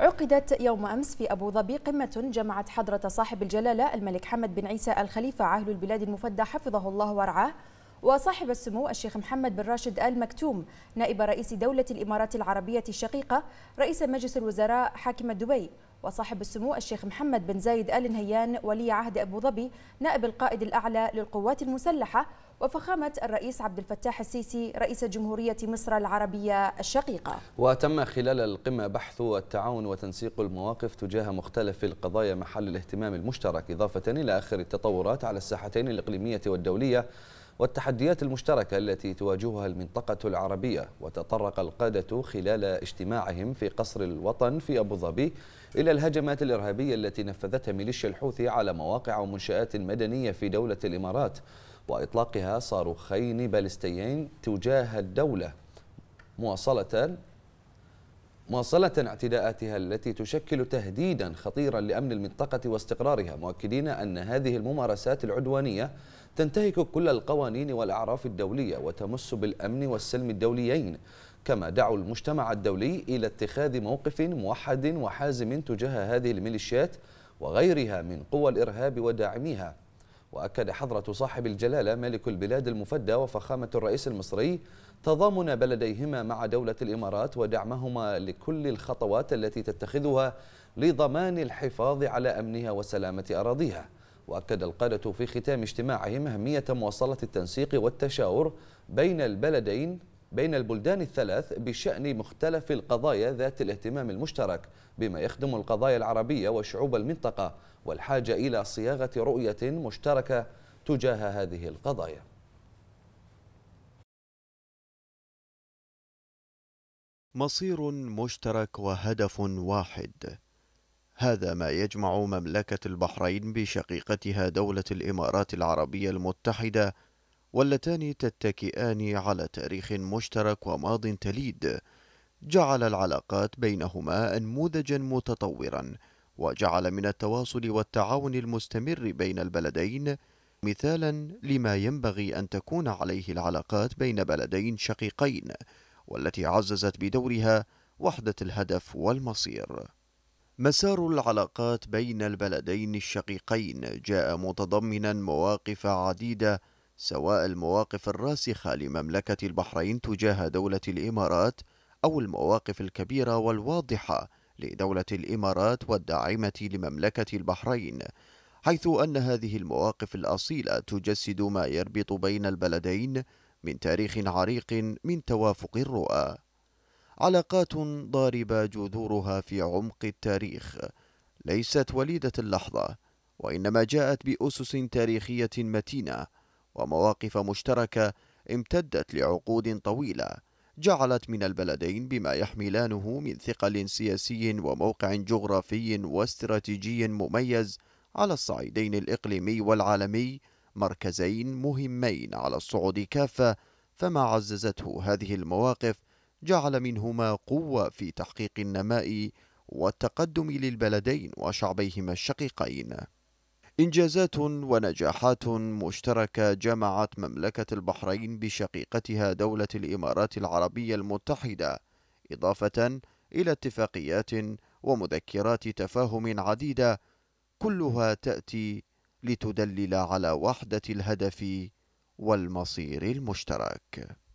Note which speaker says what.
Speaker 1: عقدت يوم أمس في أبو ظبي قمة جمعت حضرة صاحب الجلالة الملك حمد بن عيسى الخليفة عاهل البلاد المفدى حفظه الله ورعاه وصاحب السمو الشيخ محمد بن راشد آل مكتوم نائب رئيس دولة الإمارات العربية الشقيقة رئيس مجلس الوزراء حاكم دبي وصاحب السمو الشيخ محمد بن زايد آل نهيان ولي عهد أبو ظبي نائب القائد الأعلى للقوات المسلحة وفخامة الرئيس عبد الفتاح السيسي رئيس جمهورية مصر العربية الشقيقة
Speaker 2: وتم خلال القمة بحث التعاون وتنسيق المواقف تجاه مختلف القضايا محل الاهتمام المشترك إضافة إلى آخر التطورات على الساحتين الإقليمية والدولية والتحديات المشتركة التي تواجهها المنطقة العربية وتطرق القادة خلال اجتماعهم في قصر الوطن في أبو ظبي إلى الهجمات الإرهابية التي نفذتها ميليشيا الحوثي على مواقع ومنشآت مدنية في دولة الإمارات وإطلاقها صاروخين باليستيين تجاه الدولة مواصلة مواصلة اعتداءاتها التي تشكل تهديدا خطيرا لأمن المنطقة واستقرارها مؤكدين أن هذه الممارسات العدوانية تنتهك كل القوانين والأعراف الدولية وتمس بالأمن والسلم الدوليين كما دعوا المجتمع الدولي إلى اتخاذ موقف موحد وحازم تجاه هذه الميليشيات وغيرها من قوى الإرهاب وداعميها وأكد حضرة صاحب الجلالة ملك البلاد المفدى وفخامة الرئيس المصري تضامن بلديهما مع دولة الإمارات ودعمهما لكل الخطوات التي تتخذها لضمان الحفاظ على أمنها وسلامة أراضيها وأكد القادة في ختام اجتماعهم أهمية مواصلة التنسيق والتشاور بين البلدين بين البلدان الثلاث بشأن مختلف القضايا ذات الاهتمام المشترك بما يخدم القضايا العربية وشعوب المنطقة والحاجة إلى صياغة رؤية مشتركة تجاه هذه القضايا
Speaker 3: مصير مشترك وهدف واحد هذا ما يجمع مملكة البحرين بشقيقتها دولة الإمارات العربية المتحدة واللتان تتكئان على تاريخ مشترك وماض تليد جعل العلاقات بينهما انموذجا متطورا وجعل من التواصل والتعاون المستمر بين البلدين مثالا لما ينبغي ان تكون عليه العلاقات بين بلدين شقيقين والتي عززت بدورها وحده الهدف والمصير مسار العلاقات بين البلدين الشقيقين جاء متضمنا مواقف عديده سواء المواقف الراسخة لمملكة البحرين تجاه دولة الإمارات أو المواقف الكبيرة والواضحة لدولة الإمارات والداعمة لمملكة البحرين حيث أن هذه المواقف الأصيلة تجسد ما يربط بين البلدين من تاريخ عريق من توافق الرؤى علاقات ضاربة جذورها في عمق التاريخ ليست وليدة اللحظة وإنما جاءت بأسس تاريخية متينة ومواقف مشتركة امتدت لعقود طويلة جعلت من البلدين بما يحملانه من ثقل سياسي وموقع جغرافي واستراتيجي مميز على الصعيدين الإقليمي والعالمي مركزين مهمين على الصعود كافة فما عززته هذه المواقف جعل منهما قوة في تحقيق النماء والتقدم للبلدين وشعبيهما الشقيقين إنجازات ونجاحات مشتركة جمعت مملكة البحرين بشقيقتها دولة الإمارات العربية المتحدة إضافة إلى اتفاقيات ومذكرات تفاهم عديدة كلها تأتي لتدلل على وحدة الهدف والمصير المشترك